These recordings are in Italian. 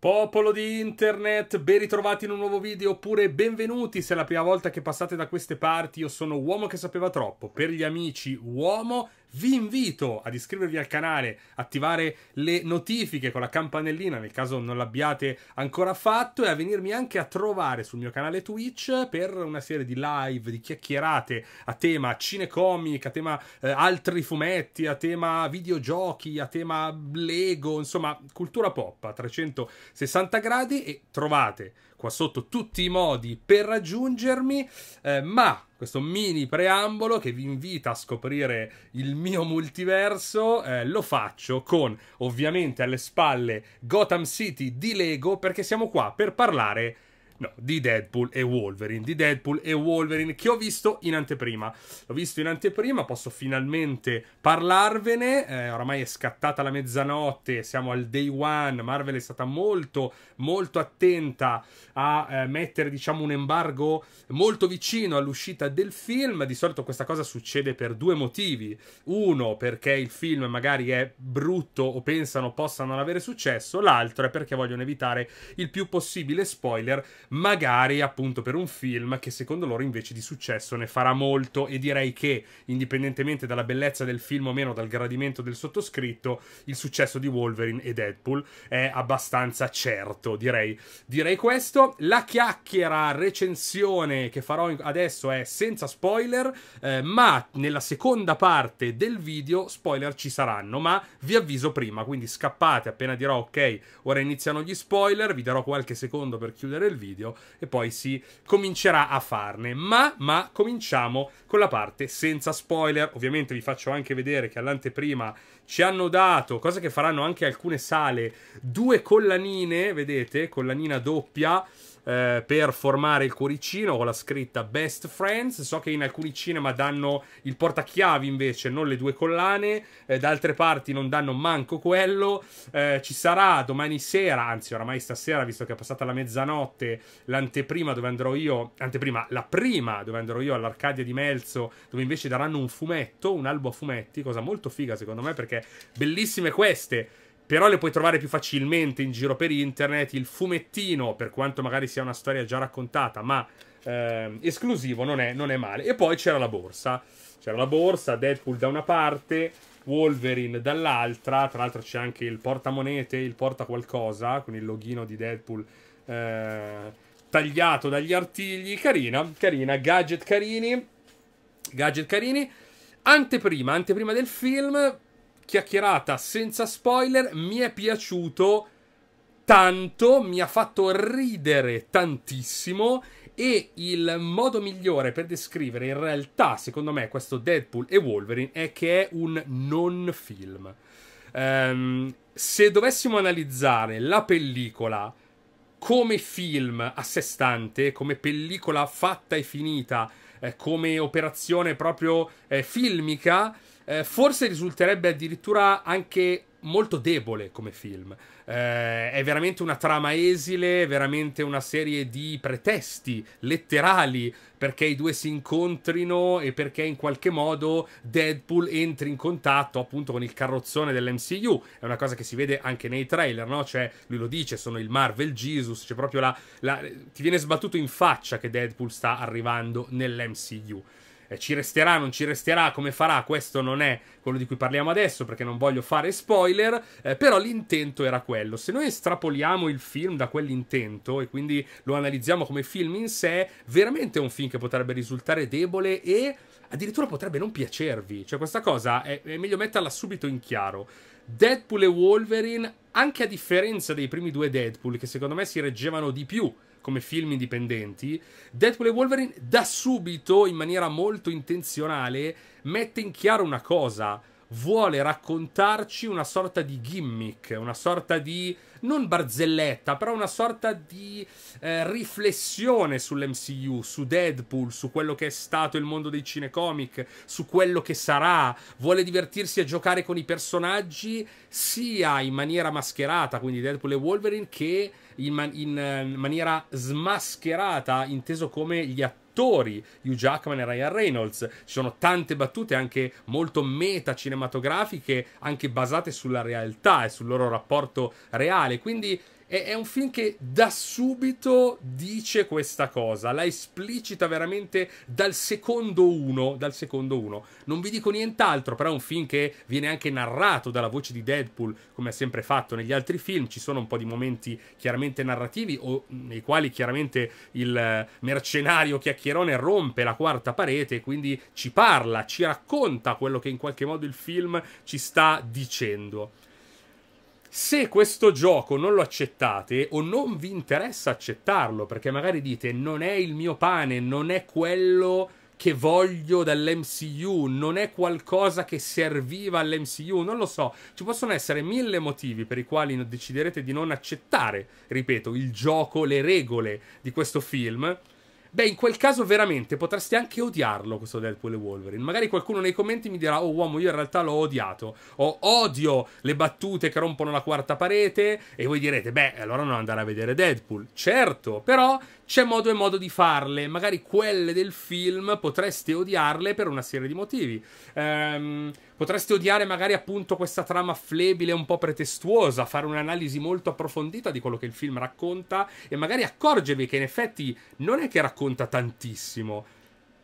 Popolo di internet, ben ritrovati in un nuovo video oppure benvenuti se è la prima volta che passate da queste parti. Io sono Uomo che sapeva troppo, per gli amici Uomo vi invito ad iscrivervi al canale, attivare le notifiche con la campanellina nel caso non l'abbiate ancora fatto e a venirmi anche a trovare sul mio canale Twitch per una serie di live, di chiacchierate a tema cinecomic, a tema eh, altri fumetti, a tema videogiochi, a tema Lego, insomma cultura pop a 360 gradi e trovate qua sotto tutti i modi per raggiungermi, eh, ma questo mini preambolo che vi invita a scoprire il mio multiverso, eh, lo faccio con ovviamente alle spalle Gotham City di Lego perché siamo qua per parlare di no, di Deadpool e Wolverine, di Deadpool e Wolverine che ho visto in anteprima. L'ho visto in anteprima, posso finalmente parlarvene, eh, oramai è scattata la mezzanotte, siamo al day one, Marvel è stata molto molto attenta a eh, mettere diciamo un embargo molto vicino all'uscita del film, di solito questa cosa succede per due motivi. Uno perché il film magari è brutto o pensano possa non avere successo, l'altro è perché vogliono evitare il più possibile spoiler magari appunto per un film che secondo loro invece di successo ne farà molto e direi che indipendentemente dalla bellezza del film o meno, dal gradimento del sottoscritto, il successo di Wolverine e Deadpool è abbastanza certo, direi. Direi questo, la chiacchiera recensione che farò adesso è senza spoiler, eh, ma nella seconda parte del video spoiler ci saranno, ma vi avviso prima, quindi scappate appena dirò ok, ora iniziano gli spoiler, vi darò qualche secondo per chiudere il video video e poi si comincerà a farne. Ma, ma cominciamo con la parte senza spoiler. Ovviamente vi faccio anche vedere che all'anteprima ci hanno dato, cosa che faranno anche alcune sale, due collanine, vedete, collanina doppia. Eh, per formare il cuoricino con la scritta Best Friends. So che in alcuni cinema danno il portachiavi invece, non le due collane, eh, da altre parti non danno manco quello. Eh, ci sarà domani sera, anzi oramai stasera, visto che è passata la mezzanotte, l'anteprima dove andrò io, anteprima, la prima dove andrò io all'Arcadia di Melzo, dove invece daranno un fumetto, un albo a fumetti, cosa molto figa secondo me perché bellissime queste però le puoi trovare più facilmente in giro per internet. Il fumettino, per quanto magari sia una storia già raccontata, ma eh, esclusivo, non è, non è male. E poi c'era la borsa. C'era la borsa, Deadpool da una parte, Wolverine dall'altra. Tra l'altro c'è anche il portamonete, il porta qualcosa, con il loghino di Deadpool eh, tagliato dagli artigli. Carina, carina, gadget carini. Gadget carini. Anteprima, anteprima del film, chiacchierata senza spoiler, mi è piaciuto tanto, mi ha fatto ridere tantissimo e il modo migliore per descrivere in realtà, secondo me, questo Deadpool e Wolverine è che è un non film. Um, se dovessimo analizzare la pellicola come film a sé stante, come pellicola fatta e finita, eh, come operazione proprio eh, filmica, eh, forse risulterebbe addirittura anche molto debole come film. Eh, è veramente una trama esile, veramente una serie di pretesti letterali perché i due si incontrino e perché in qualche modo Deadpool entri in contatto appunto con il carrozzone dell'MCU. È una cosa che si vede anche nei trailer, no? Cioè, lui lo dice, sono il Marvel Jesus, c'è proprio la, la... ti viene sbattuto in faccia che Deadpool sta arrivando nell'MCU. Eh, ci resterà, non ci resterà, come farà, questo non è quello di cui parliamo adesso perché non voglio fare spoiler, eh, però l'intento era quello. Se noi estrapoliamo il film da quell'intento e quindi lo analizziamo come film in sé, veramente è un film che potrebbe risultare debole e addirittura potrebbe non piacervi. Cioè questa cosa è, è meglio metterla subito in chiaro. Deadpool e Wolverine, anche a differenza dei primi due Deadpool, che secondo me si reggevano di più come film indipendenti, Deadpool e Wolverine da subito, in maniera molto intenzionale, mette in chiaro una cosa vuole raccontarci una sorta di gimmick, una sorta di non barzelletta, però una sorta di eh, riflessione sull'MCU, su Deadpool, su quello che è stato il mondo dei cinecomic, su quello che sarà. Vuole divertirsi a giocare con i personaggi sia in maniera mascherata, quindi Deadpool e Wolverine, che in, man- in eh, maniera smascherata, inteso come gli attori attori, Hugh Jackman e Ryan Reynolds. Ci sono tante battute anche molto meta cinematografiche, anche basate sulla realtà e sul loro rapporto reale. Quindi è, è un film che da subito dice questa cosa, la esplicita veramente dal secondo uno, dal secondo uno. Non vi dico nient'altro, però è un film che viene anche narrato dalla voce di Deadpool, come ha sempre fatto negli altri film, ci sono un po' di momenti chiaramente narrativi o, nei quali chiaramente il eh, mercenario chiacchierone rompe la quarta parete e quindi ci parla, ci racconta quello che in qualche modo il film ci sta dicendo. Se questo gioco non lo accettate o non vi interessa accettarlo, perché magari dite non è il mio pane, non è quello che voglio dall'MCU, non è qualcosa che serviva all'MCU, non lo so. Ci possono essere mille motivi per i quali deciderete di non accettare, ripeto, il gioco, le regole di questo film. Beh, in quel caso veramente potresti anche odiarlo questo Deadpool e Wolverine. Magari qualcuno nei commenti mi dirà: Oh uomo, io in realtà l'ho odiato. O odio le battute che rompono la quarta parete. E voi direte: Beh, allora non andare a vedere Deadpool. Certo, però c'è modo e modo di farle, magari quelle del film potreste odiarle per una serie di motivi. Ehm, potreste odiare magari appunto questa trama flebile, un po' pretestuosa, fare un'analisi molto approfondita di quello che il film racconta e magari accorgervi che in effetti non è che racconta tantissimo,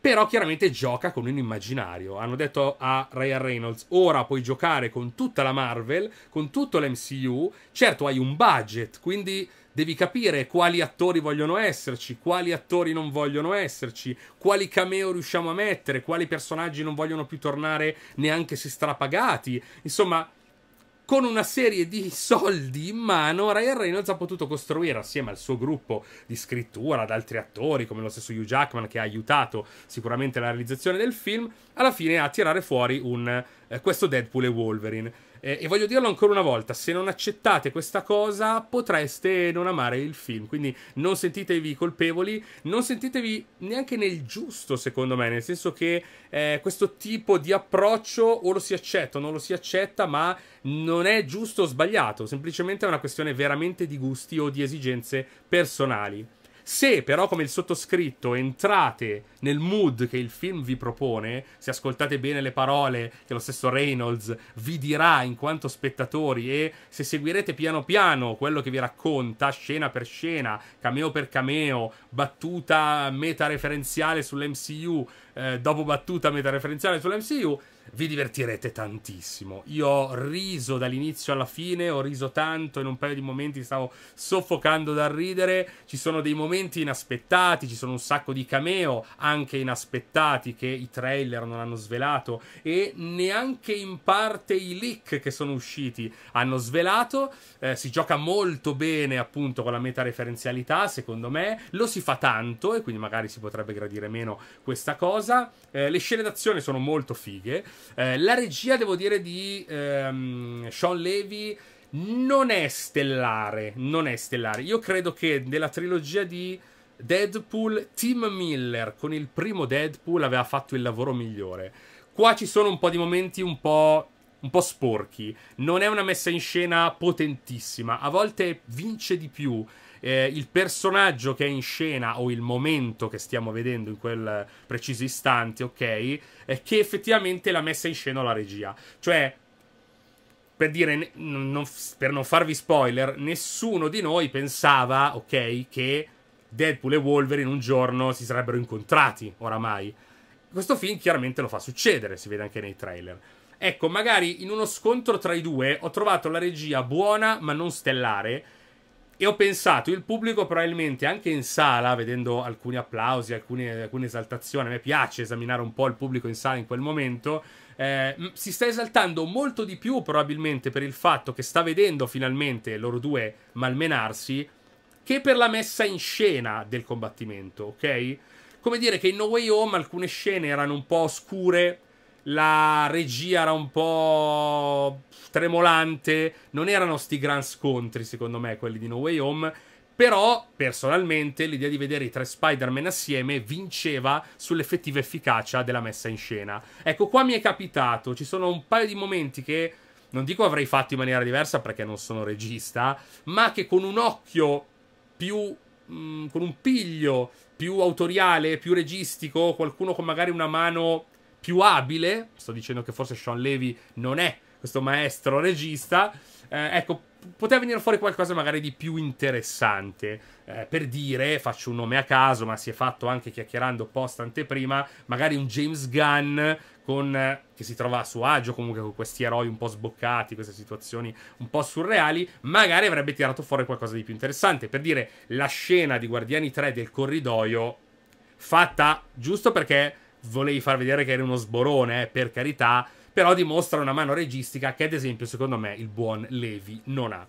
però chiaramente gioca con un immaginario. Hanno detto a Ryan Reynolds: ora puoi giocare con tutta la Marvel, con tutto l'MCU. Certo, hai un budget, quindi Devi capire quali attori vogliono esserci, quali attori non vogliono esserci, quali cameo riusciamo a mettere, quali personaggi non vogliono più tornare neanche se strapagati. Insomma, con una serie di soldi in mano, Ryan Reynolds ha potuto costruire assieme al suo gruppo di scrittura, ad altri attori, come lo stesso Hugh Jackman, che ha aiutato sicuramente la realizzazione del film, alla fine a tirare fuori un, eh, questo Deadpool e Wolverine. Eh, e voglio dirlo ancora una volta, se non accettate questa cosa potreste non amare il film, quindi non sentitevi colpevoli, non sentitevi neanche nel giusto secondo me, nel senso che eh, questo tipo di approccio o lo si accetta o non lo si accetta, ma non è giusto o sbagliato, semplicemente è una questione veramente di gusti o di esigenze personali. Se però, come il sottoscritto, entrate nel mood che il film vi propone, se ascoltate bene le parole che lo stesso Reynolds vi dirà in quanto spettatori e se seguirete piano piano quello che vi racconta, scena per scena, cameo per cameo, battuta meta referenziale sull'MCU, eh, dopo battuta meta referenziale sull'MCU, vi divertirete tantissimo. Io ho riso dall'inizio alla fine, ho riso tanto, in un paio di momenti stavo soffocando dal ridere. Ci sono dei momenti inaspettati, ci sono un sacco di cameo, anche inaspettati, che i trailer non hanno svelato e neanche in parte i leak che sono usciti hanno svelato. Eh, si gioca molto bene appunto con la meta referenzialità, secondo me. Lo si fa tanto e quindi magari si potrebbe gradire meno questa cosa cosa. Eh, le scene d'azione sono molto fighe. Eh, la regia, devo dire, di ehm, Sean Levy non è stellare. Non è stellare. Io credo che nella trilogia di Deadpool, Tim Miller con il primo Deadpool aveva fatto il lavoro migliore. Qua ci sono un po' di momenti un po' un po' sporchi. Non è una messa in scena potentissima. A volte vince di più eh, il personaggio che è in scena o il momento che stiamo vedendo in quel preciso istante, ok? È che effettivamente l'ha messa in scena la regia. Cioè, per dire, non, per non farvi spoiler, nessuno di noi pensava, ok, che Deadpool e Wolverine un giorno si sarebbero incontrati, oramai. Questo film chiaramente lo fa succedere, si vede anche nei trailer. Ecco, magari in uno scontro tra i due ho trovato la regia buona ma non stellare e ho pensato, il pubblico probabilmente anche in sala, vedendo alcuni applausi, alcune, alcune esaltazioni, a me piace esaminare un po' il pubblico in sala in quel momento, eh, si sta esaltando molto di più probabilmente per il fatto che sta vedendo finalmente loro due malmenarsi che per la messa in scena del combattimento, ok? Come dire che in No Way Home alcune scene erano un po' oscure, la regia era un po' tremolante, non erano sti gran scontri secondo me quelli di No Way Home, però personalmente l'idea di vedere i tre Spider-Man assieme vinceva sull'effettiva efficacia della messa in scena. Ecco qua mi è capitato, ci sono un paio di momenti che non dico avrei fatto in maniera diversa perché non sono regista, ma che con un occhio più mh, mm, con un piglio più autoriale, più registico, qualcuno con magari una mano più abile, sto dicendo che forse Sean Levy non è questo maestro regista, eh, ecco, poteva venire fuori qualcosa magari di più interessante. Eh, per dire, faccio un nome a caso, ma si è fatto anche chiacchierando post anteprima, magari un James Gunn con, eh, che si trova a suo agio comunque con questi eroi un po' sboccati, queste situazioni un po' surreali, magari avrebbe tirato fuori qualcosa di più interessante. Per dire, la scena di Guardiani 3 del corridoio, fatta giusto perché volevi far vedere che era uno sborone, eh, per carità, però dimostra una mano registica che ad esempio secondo me il buon Levi non ha.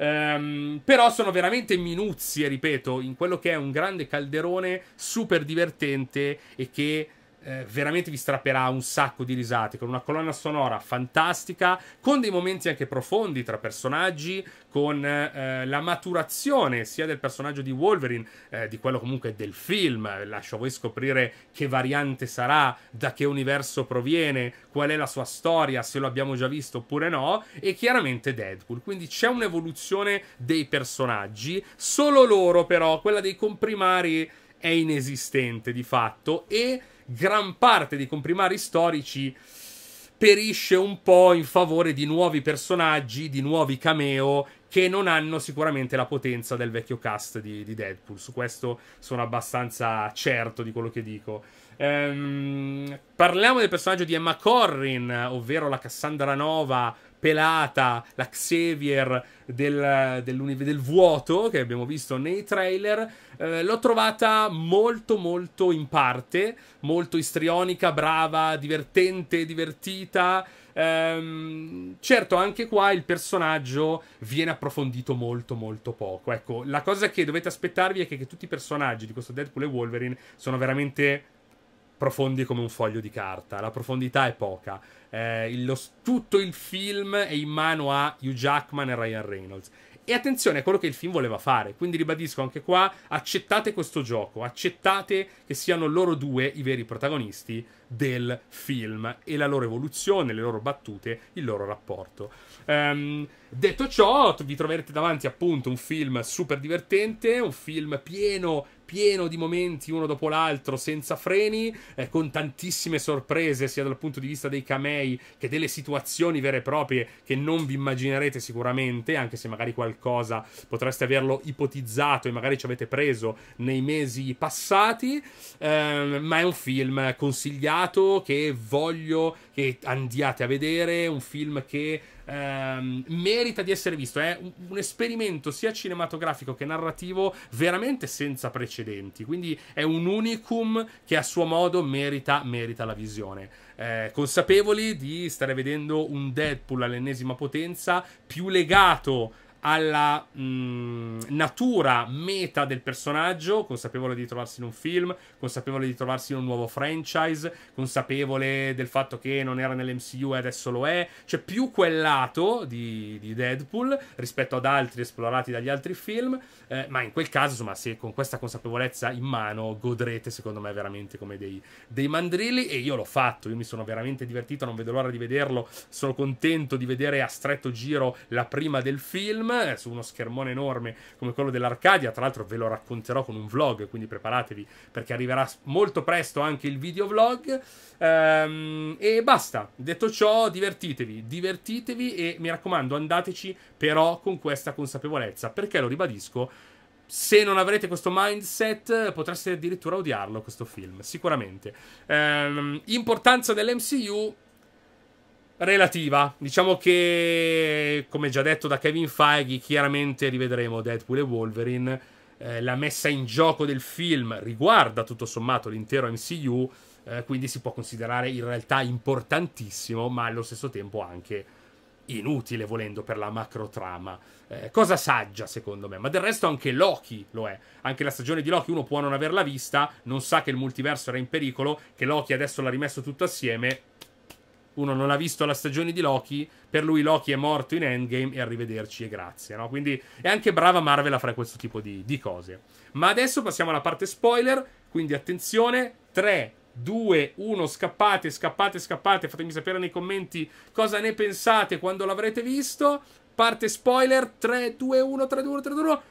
Um, però sono veramente minuzie, ripeto, in quello che è un grande calderone super divertente e che eh, veramente vi strapperà un sacco di risate, con una colonna sonora fantastica, con dei momenti anche profondi tra personaggi, con eh, la maturazione sia del personaggio di Wolverine, eh, di quello comunque del film, lascio a voi scoprire che variante sarà, da che universo proviene, qual è la sua storia, se lo abbiamo già visto oppure no, e chiaramente Deadpool, quindi c'è un'evoluzione dei personaggi, solo loro però, quella dei comprimari è inesistente di fatto e gran parte dei comprimari storici perisce un po' in favore di nuovi personaggi, di nuovi cameo che non hanno sicuramente la potenza del vecchio cast di, di Deadpool. Su questo sono abbastanza certo di quello che dico. Ehm, parliamo del personaggio di Emma Corrin, ovvero la Cassandra Nova pelata, la Xavier del, del vuoto che abbiamo visto nei trailer, eh, l'ho trovata molto molto in parte, molto istrionica, brava, divertente, divertita. Ehm, certo, anche qua il personaggio viene approfondito molto molto poco. Ecco, la cosa che dovete aspettarvi è che, che tutti i personaggi di questo Deadpool e Wolverine sono veramente profondi come un foglio di carta, la profondità è poca. Eh, lo, tutto il film è in mano a Hugh Jackman e Ryan Reynolds. E attenzione è quello che il film voleva fare, quindi ribadisco anche qua, accettate questo gioco, accettate che siano loro due i veri protagonisti del film e la loro evoluzione, le loro battute, il loro rapporto. Um, detto ciò, vi troverete davanti appunto un film super divertente, un film pieno pieno di momenti uno dopo l'altro, senza freni, eh, con tantissime sorprese, sia dal punto di vista dei camei che delle situazioni vere e proprie che non vi immaginerete sicuramente, anche se magari qualcosa potreste averlo ipotizzato e magari ci avete preso nei mesi passati. Eh, ma è un film consigliato che voglio che andiate a vedere, un film che Ehm, merita di essere visto. È un, un esperimento sia cinematografico che narrativo veramente senza precedenti. Quindi è un unicum che a suo modo merita, merita la visione. Eh, consapevoli di stare vedendo un Deadpool all'ennesima potenza più legato alla mh, mm, natura meta del personaggio, consapevole di trovarsi in un film, consapevole di trovarsi in un nuovo franchise, consapevole del fatto che non era nell'MCU e adesso lo è, c'è cioè, più quel lato di, di Deadpool rispetto ad altri esplorati dagli altri film, eh, ma in quel caso, insomma, se con questa consapevolezza in mano godrete, secondo me, veramente come dei, dei mandrilli e io l'ho fatto, io mi sono veramente divertito, non vedo l'ora di vederlo, sono contento di vedere a stretto giro la prima del film, film su uno schermone enorme come quello dell'Arcadia. Tra l'altro ve lo racconterò con un vlog, quindi preparatevi perché arriverà molto presto anche il videovlog. Ehm, e basta, detto ciò, divertitevi, divertitevi e mi raccomando andateci però con questa consapevolezza perché lo ribadisco. Se non avrete questo mindset, potreste addirittura odiarlo questo film, sicuramente. Ehm, importanza dell'MCU relativa. Diciamo che, come già detto da Kevin Feige, chiaramente rivedremo Deadpool e Wolverine. Eh, la messa in gioco del film riguarda tutto sommato l'intero MCU, eh, quindi si può considerare in realtà importantissimo, ma allo stesso tempo anche inutile, volendo, per la macro trama. Eh, cosa saggia, secondo me. Ma del resto anche Loki lo è. Anche la stagione di Loki uno può non averla vista, non sa che il multiverso era in pericolo, che Loki adesso l'ha rimesso tutto assieme uno non ha visto la stagione di Loki, per lui Loki è morto in Endgame e arrivederci e grazie, no? Quindi è anche brava Marvel a fare questo tipo di, di cose. Ma adesso passiamo alla parte spoiler, quindi attenzione, 3, 2, 1, scappate, scappate, scappate, fatemi sapere nei commenti cosa ne pensate quando l'avrete visto. Parte spoiler, 3, 2, 1, 3, 2, 1, 3, 2, 1.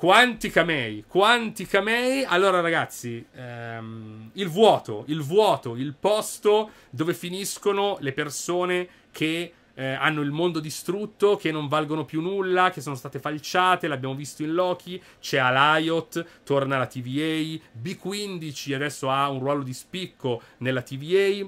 Quanti camei, quanti camei. Allora ragazzi, ehm, il vuoto, il vuoto, il posto dove finiscono le persone che eh, hanno il mondo distrutto, che non valgono più nulla, che sono state falciate, l'abbiamo visto in Loki, c'è Alaiot, torna alla TVA, B15 adesso ha un ruolo di spicco nella TVA.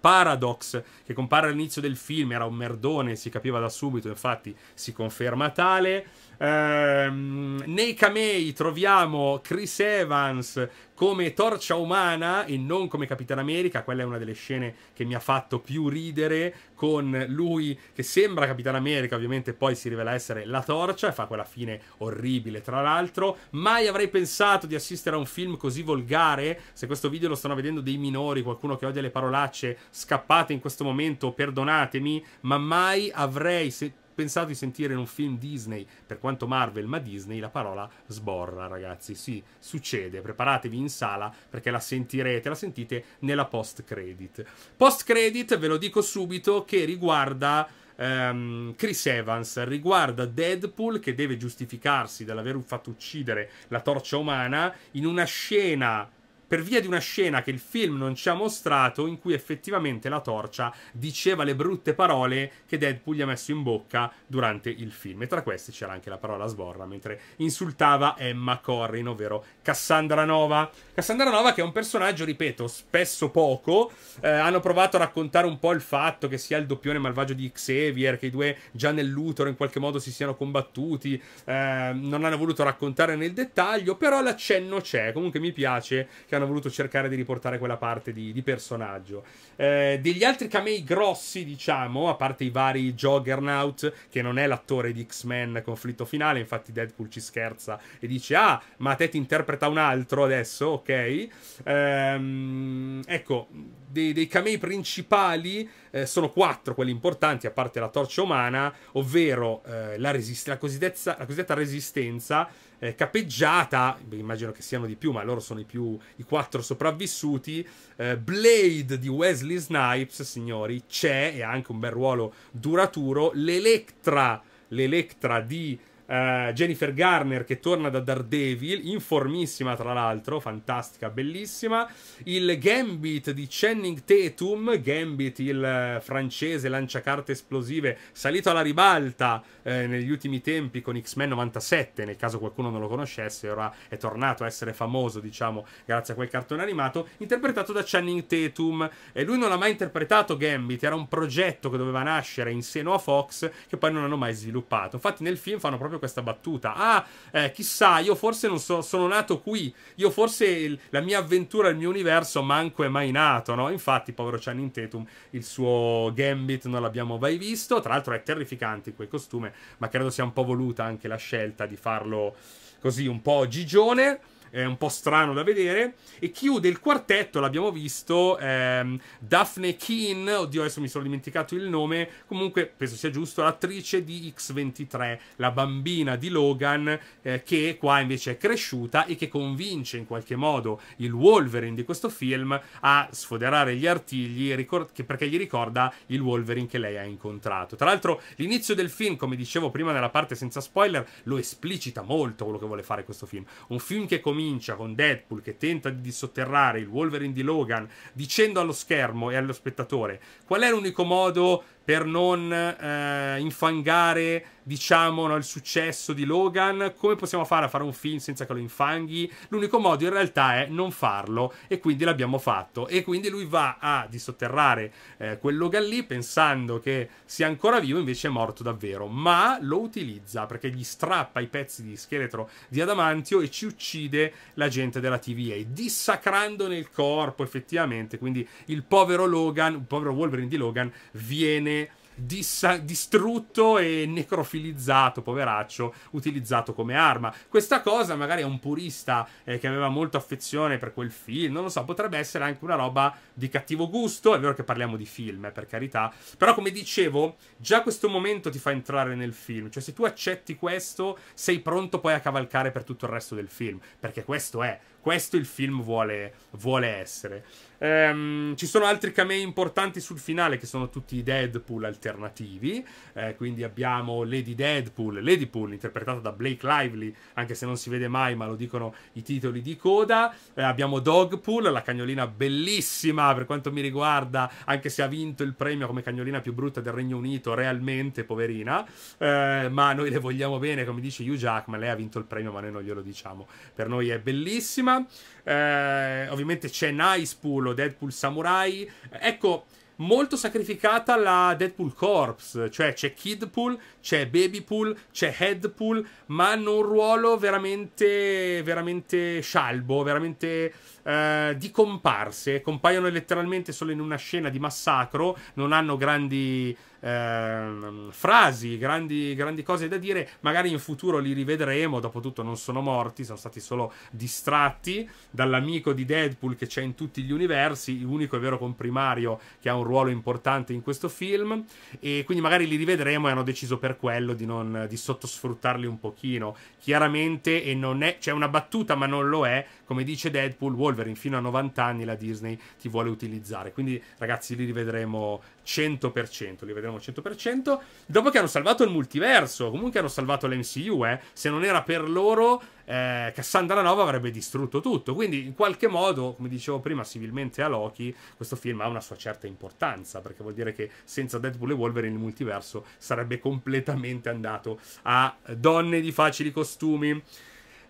Paradox, che compare all'inizio del film, era un merdone, si capiva da subito, infatti si conferma tale. Ehm, nei camei troviamo Chris Evans come torcia umana e non come Capitan America, quella è una delle scene che mi ha fatto più ridere, con lui che sembra Capitan America, ovviamente poi si rivela essere la torcia e fa quella fine orribile tra l'altro, mai avrei pensato di assistere a un film così volgare, se questo video lo stanno vedendo dei minori, qualcuno che odia le parolacce, scappate in questo momento, perdonatemi, ma mai avrei se- pensato di sentire in un film Disney, per quanto Marvel, ma Disney, la parola sborra, ragazzi. Sì, succede, preparatevi in sala perché la sentirete, la sentite nella post credit. Post credit, ve lo dico subito, che riguarda ehm, Chris Evans riguarda Deadpool che deve giustificarsi dall'aver fatto uccidere la torcia umana in una scena per via di una scena che il film non ci ha mostrato in cui effettivamente la torcia diceva le brutte parole che Deadpool gli ha messo in bocca durante il film. E tra queste c'era anche la parola sborra mentre insultava Emma Corrin, ovvero Cassandra Nova. Cassandra Nova che è un personaggio, ripeto, spesso poco. Eh, hanno provato a raccontare un po' il fatto che sia il doppione malvagio di Xavier, che i due già nell'utero in qualche modo si siano combattuti. Eh, non hanno voluto raccontare nel dettaglio, però l'accenno c'è. Comunque mi piace che hanno hanno voluto cercare di riportare quella parte di, di personaggio. Eh, degli altri camei grossi, diciamo, a parte i vari Joggernaut, che non è l'attore di X-Men conflitto finale, infatti Deadpool ci scherza e dice ah, ma te ti interpreta un altro adesso, ok? Ehm, ecco, dei, dei, camei principali eh, sono quattro quelli importanti, a parte la torcia umana, ovvero eh, la, resist- la, cosiddetta, la cosiddetta resistenza, eh, capeggiata, immagino che siano di più, ma loro sono i, più, i quattro sopravvissuti. Eh, Blade di Wesley Snipes, signori, c'è e ha anche un bel ruolo duraturo. L'Electra, l'Electra di Uh, Jennifer Garner che torna da Daredevil, informissima tra l'altro, fantastica, bellissima. Il Gambit di Channing Tatum, Gambit il uh, francese lanciacarte esplosive, salito alla ribalta uh, negli ultimi tempi con X-Men 97, nel caso qualcuno non lo conoscesse, ora è tornato a essere famoso, diciamo, grazie a quel cartone animato, interpretato da Channing Tatum. E lui non l'ha mai interpretato Gambit, era un progetto che doveva nascere in seno a Fox che poi non hanno mai sviluppato. Infatti nel film fanno proprio questa battuta. Ah, eh, chissà, io forse non so, sono nato qui, io forse il, la mia avventura, il mio universo manco è mai nato, no? Infatti, povero Channing Tatum, il suo gambit non l'abbiamo mai visto, tra l'altro è terrificante in quel costume, ma credo sia un po' voluta anche la scelta di farlo così un po' gigione eh, un po' strano da vedere. E chiude il quartetto, l'abbiamo visto, ehm, Daphne Keane, oddio adesso mi sono dimenticato il nome, comunque penso sia giusto, l'attrice di X23, la bambina di Logan, eh, che qua invece è cresciuta e che convince in qualche modo il Wolverine di questo film a sfoderare gli artigli ricor- che, perché gli ricorda il Wolverine che lei ha incontrato. Tra l'altro l'inizio del film, come dicevo prima nella parte senza spoiler, lo esplicita molto quello che vuole fare questo film. Un film che comincia comincia con Deadpool che tenta di sotterrare il Wolverine di Logan dicendo allo schermo e allo spettatore qual è l'unico modo per non eh, infangare, diciamo, no, il successo di Logan. Come possiamo fare a fare un film senza che lo infanghi? L'unico modo in realtà è non farlo e quindi l'abbiamo fatto. E quindi lui va a disotterrare eh, quel Logan lì pensando che sia ancora vivo, invece è morto davvero. Ma lo utilizza perché gli strappa i pezzi di scheletro di Adamantio e ci uccide la gente della TVA, dissacrandone il corpo effettivamente. Quindi il povero Logan, il povero Wolverine di Logan, viene distrutto e necrofilizzato, poveraccio, utilizzato come arma. Questa cosa magari a un purista eh, che aveva molta affezione per quel film, non lo so, potrebbe essere anche una roba di cattivo gusto, è vero che parliamo di film, eh, per carità, però come dicevo, già questo momento ti fa entrare nel film, cioè se tu accetti questo, sei pronto poi a cavalcare per tutto il resto del film, perché questo è, questo il film vuole, vuole essere. Ehm, ci sono altri camei importanti sul finale che sono tutti Deadpool alternativi. Eh, quindi abbiamo Lady Deadpool, Lady Pool interpretata da Blake Lively, anche se non si vede mai, ma lo dicono i titoli di coda. Eh, abbiamo Dogpool, la cagnolina bellissima per quanto mi riguarda, anche se ha vinto il premio come cagnolina più brutta del Regno Unito, realmente poverina. Eh, ma noi le vogliamo bene, come dice Hugh ma lei ha vinto il premio, ma noi non glielo diciamo. Per noi è bellissima. Eh, ovviamente c'è Nice Pool Diablo, Deadpool Samurai. Ecco, molto sacrificata la Deadpool Corps, cioè c'è Kidpool, c'è Babypool, c'è Headpool, ma hanno un ruolo veramente, veramente scialbo, veramente eh, di comparse, compaiono letteralmente solo in una scena di massacro, non hanno grandi eh, frasi, grandi, grandi cose da dire. Magari in futuro li rivedremo. Dopotutto, non sono morti, sono stati solo distratti dall'amico di Deadpool che c'è in tutti gli universi. L'unico è vero comprimario che ha un ruolo importante in questo film. E quindi magari li rivedremo e hanno deciso per quello di, non, di sottosfruttarli un pochino. Chiaramente, e non è, c'è una battuta, ma non lo è. Come dice Deadpool, Wolverine fino a 90 anni la Disney ti vuole utilizzare. Quindi, ragazzi, li rivedremo 100%. Li vedremo confermo 100%. Dopo che hanno salvato il multiverso, comunque hanno salvato l'MCU, eh. Se non era per loro, eh, Cassandra Nova avrebbe distrutto tutto. Quindi, in qualche modo, come dicevo prima, civilmente a Loki, questo film ha una sua certa importanza, perché vuol dire che senza Deadpool e Wolverine il multiverso sarebbe completamente andato a donne di facili costumi.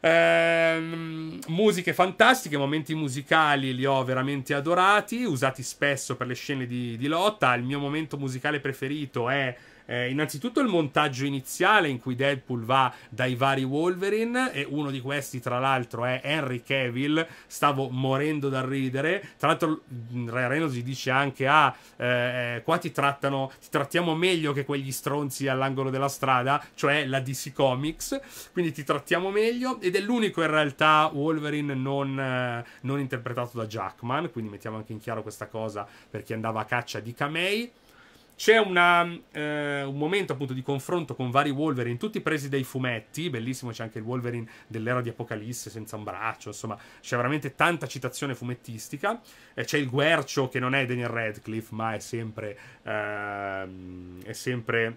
Ehm, musiche fantastiche, momenti musicali li ho veramente adorati, usati spesso per le scene di, di lotta. Il mio momento musicale preferito è eh, innanzitutto il montaggio iniziale in cui Deadpool va dai vari Wolverine e uno di questi tra l'altro è Henry Cavill, stavo morendo dal ridere, tra l'altro mm, Ray Reynolds gli dice anche ah eh, eh, qua ti trattano, ti trattiamo meglio che quegli stronzi all'angolo della strada, cioè la DC Comics, quindi ti trattiamo meglio ed è l'unico in realtà Wolverine non, eh, non interpretato da Jackman, quindi mettiamo anche in chiaro questa cosa per chi andava a caccia di Kamei. C'è una, eh, un momento appunto di confronto con vari Wolverine, tutti presi dai fumetti, bellissimo c'è anche il Wolverine dell'era di Apocalisse senza un braccio, insomma c'è veramente tanta citazione fumettistica, eh, c'è il Guercio che non è Daniel Radcliffe ma è sempre... Eh, è sempre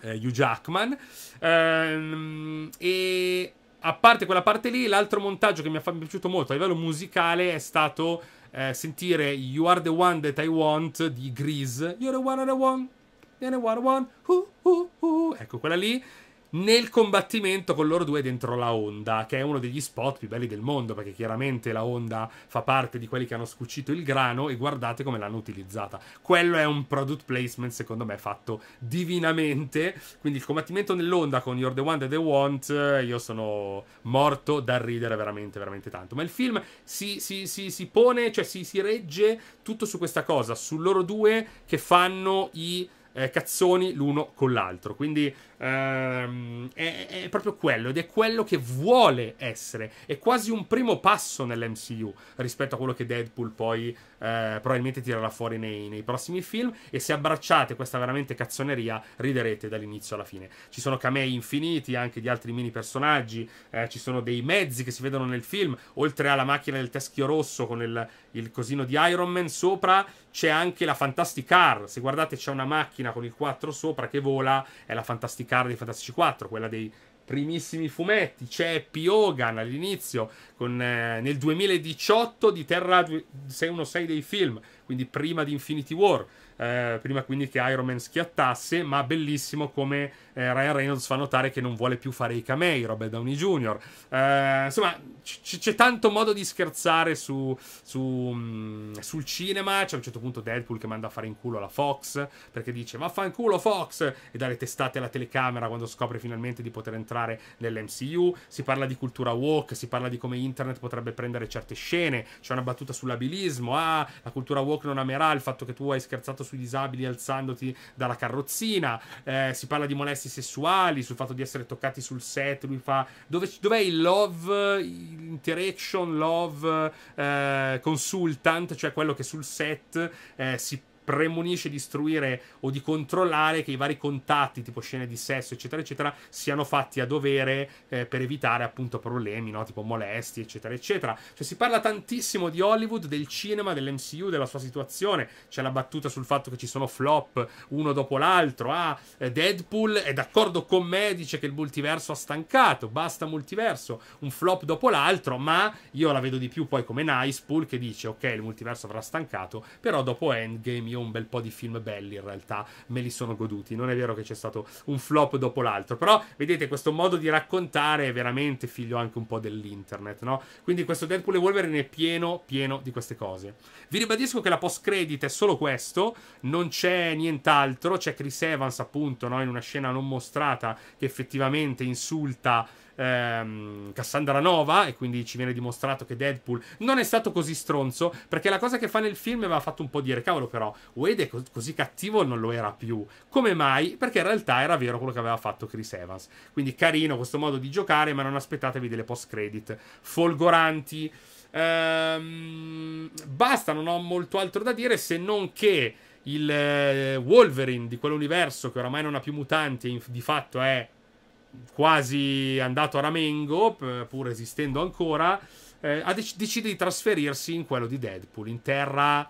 eh, Hugh Jackman ehm, e a parte quella parte lì l'altro montaggio che mi ha piaciuto molto a livello musicale è stato eh, sentire You Are the One That I Want di Grease. You're the one that I want. You're the one I want. Uh, uh, uh. Ecco quella lì nel combattimento con loro due dentro la Honda, che è uno degli spot più belli del mondo, perché chiaramente la Honda fa parte di quelli che hanno scucito il grano e guardate come l'hanno utilizzata. Quello è un product placement, secondo me, fatto divinamente. Quindi il combattimento nell'Honda con You're the One That They Want, eh, io sono morto da ridere veramente, veramente tanto. Ma il film si, si, si, si pone, cioè si, si regge tutto su questa cosa, su loro due che fanno i eh, cazzoni l'uno con l'altro. Quindi ehm, è, è, proprio quello ed è quello che vuole essere. È quasi un primo passo nell'MCU rispetto a quello che Deadpool poi eh, probabilmente tirerà fuori nei, nei, prossimi film. E se abbracciate questa veramente cazzoneria, riderete dall'inizio alla fine. Ci sono camei infiniti anche di altri mini personaggi, eh, ci sono dei mezzi che si vedono nel film, oltre alla macchina del teschio rosso con il, il cosino di Iron Man sopra, c'è anche la Fantastic Car. Se guardate, c'è una macchina con il 4 sopra che vola, è la Fantastic cara dei Fantastici 4, quella dei primissimi fumetti. C'è P. Hogan all'inizio, con, eh, nel 2018 di Terra 616 dei film, quindi prima di Infinity War. Eh, prima quindi che Iron Man schiattasse, ma bellissimo come eh, Ryan Reynolds fa notare che non vuole più fare i camei, Robert Downey Jr. Eh, insomma, c- c'è tanto modo di scherzare su, su, mh, mm, sul cinema. C'è a un certo punto Deadpool che manda a fare in culo la Fox perché dice vaffanculo Fox e dà le testate alla telecamera quando scopre finalmente di poter entrare lavorare nell'MCU, si parla di cultura woke, si parla di come internet potrebbe prendere certe scene, c'è una battuta sull'abilismo, ah, la cultura woke non amerà il fatto che tu hai scherzato sui disabili alzandoti dalla carrozzina, eh, si parla di molestie sessuali, sul fatto di essere toccati sul set, lui fa... Dove, dov'è il love, interaction, love eh, consultant, cioè quello che sul set eh, si premonisce di istruire o di controllare che i vari contatti, tipo scene di sesso, eccetera, eccetera, siano fatti a dovere eh, per evitare appunto problemi, no? tipo molesti, eccetera, eccetera. Cioè si parla tantissimo di Hollywood, del cinema, dell'MCU, della sua situazione. C'è la battuta sul fatto che ci sono flop uno dopo l'altro. Ah, eh, Deadpool è d'accordo con me, dice che il multiverso ha stancato, basta multiverso, un flop dopo l'altro, ma io la vedo di più poi come Nicepool che dice ok, il multiverso avrà stancato, però dopo Endgame io io un bel po' di film belli in realtà, me li sono goduti, non è vero che c'è stato un flop dopo l'altro, però vedete questo modo di raccontare è veramente figlio anche un po' dell'internet, no? Quindi questo Deadpool e Wolverine è pieno, pieno di queste cose. Vi ribadisco che la post credit è solo questo, non c'è nient'altro, c'è Chris Evans appunto, no? In una scena non mostrata che effettivamente insulta ehm, Cassandra Nova e quindi ci viene dimostrato che Deadpool non è stato così stronzo perché la cosa che fa nel film mi ha fatto un po' dire cavolo però Wade è co- così cattivo non lo era più come mai? Perché in realtà era vero quello che aveva fatto Chris Evans quindi carino questo modo di giocare ma non aspettatevi delle post credit folgoranti ehm, basta non ho molto altro da dire se non che il eh, Wolverine di quell'universo che oramai non ha più mutanti e di fatto è quasi andato a Ramengo, pur esistendo ancora, eh, dec- decide di trasferirsi in quello di Deadpool, in terra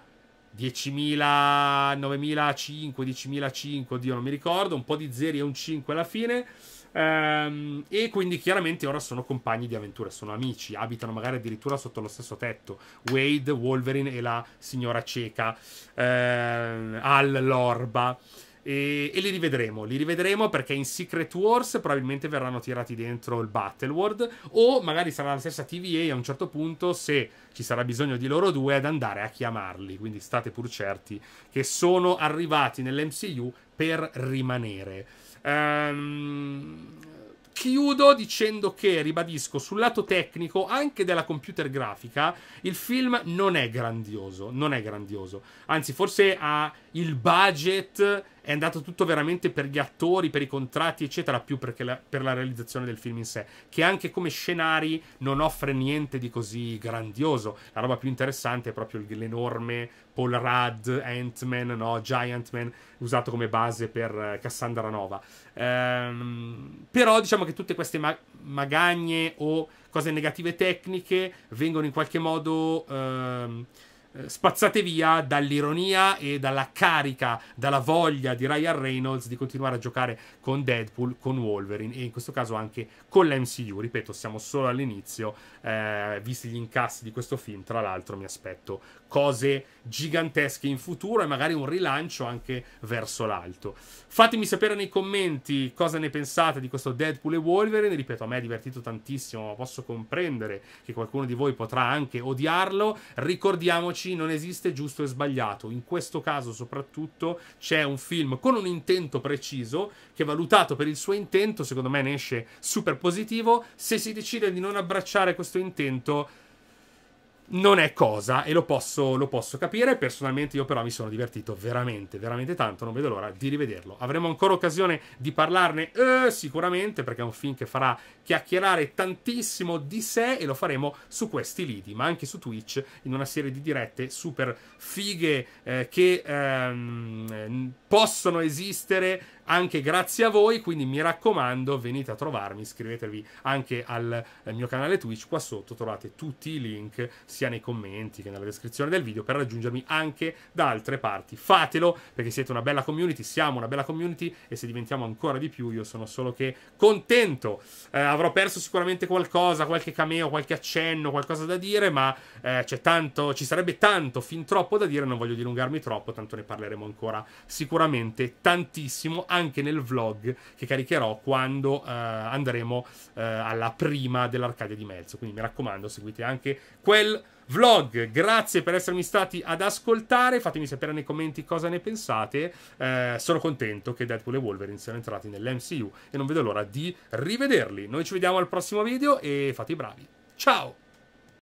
10.000, 9.005, 10.005, Dio non mi ricordo, un po' di 0 e un 5 alla fine. Ehm, e quindi chiaramente ora sono compagni di avventura, sono amici, abitano magari addirittura sotto lo stesso tetto. Wade, Wolverine e la signora cieca, ehm, Al Lorba. E, e, li rivedremo, li rivedremo perché in Secret Wars probabilmente verranno tirati dentro il Battle World o magari sarà la stessa TVA a un certo punto se ci sarà bisogno di loro due ad andare a chiamarli, quindi state pur certi che sono arrivati nell'MCU per rimanere. Um, chiudo dicendo che, ribadisco, sul lato tecnico, anche della computer grafica, il film non è grandioso, non è grandioso, anzi forse ha il budget è andato tutto veramente per gli attori, per i contratti, eccetera, più la, per la realizzazione del film in sé, che anche come scenari non offre niente di così grandioso. La roba più interessante è proprio l'enorme Paul Rudd, Ant-Man, no? Giant Man, usato come base per eh, Cassandra Nova. Ehm, però diciamo che tutte queste ma- magagne o cose negative tecniche vengono in qualche modo... Ehm, eh, spazzate via dall'ironia e dalla carica, dalla voglia di Ryan Reynolds di continuare a giocare con Deadpool, con Wolverine e in questo caso anche con l'MCU. Ripeto, siamo solo all'inizio, eh, visti gli incassi di questo film, tra l'altro mi aspetto cose gigantesche in futuro e magari un rilancio anche verso l'alto. Fatemi sapere nei commenti cosa ne pensate di questo Deadpool e Wolverine, ripeto, a me è divertito tantissimo, posso comprendere che qualcuno di voi potrà anche odiarlo. Ricordiamoci dici non esiste giusto e sbagliato. In questo caso, soprattutto, c'è un film con un intento preciso che, valutato per il suo intento, secondo me ne esce super positivo. Se si decide di non abbracciare questo intento non è cosa e lo posso, lo posso, capire. Personalmente io però mi sono divertito veramente, veramente tanto, non vedo l'ora di rivederlo. Avremo ancora occasione di parlarne eh, sicuramente perché è un film che farà chiacchierare tantissimo di sé e lo faremo su questi lidi, ma anche su Twitch in una serie di dirette super fighe eh, che ehm, possono esistere anche grazie a voi, quindi mi raccomando venite a trovarmi, iscrivetevi anche al, eh, mio canale Twitch, qua sotto trovate tutti i link sia nei commenti che nella descrizione del video per raggiungermi anche da altre parti. Fatelo perché siete una bella community, siamo una bella community e se diventiamo ancora di più io sono solo che contento. Eh, avrò perso sicuramente qualcosa, qualche cameo, qualche accenno, qualcosa da dire, ma eh, c'è tanto, ci sarebbe tanto, fin troppo da dire, non voglio dilungarmi troppo, tanto ne parleremo ancora sicuramente tantissimo anche nel vlog che caricherò quando eh, andremo eh, alla prima dell'Arcadia di Mezzo. Quindi mi raccomando, seguite anche quel vlog. Grazie per essermi stati ad ascoltare. Fatemi sapere nei commenti cosa ne pensate. Eh, sono contento che Deadpool e Wolverine siano entrati nell'MCU e non vedo l'ora di rivederli. Noi ci vediamo al prossimo video e fate i bravi. Ciao!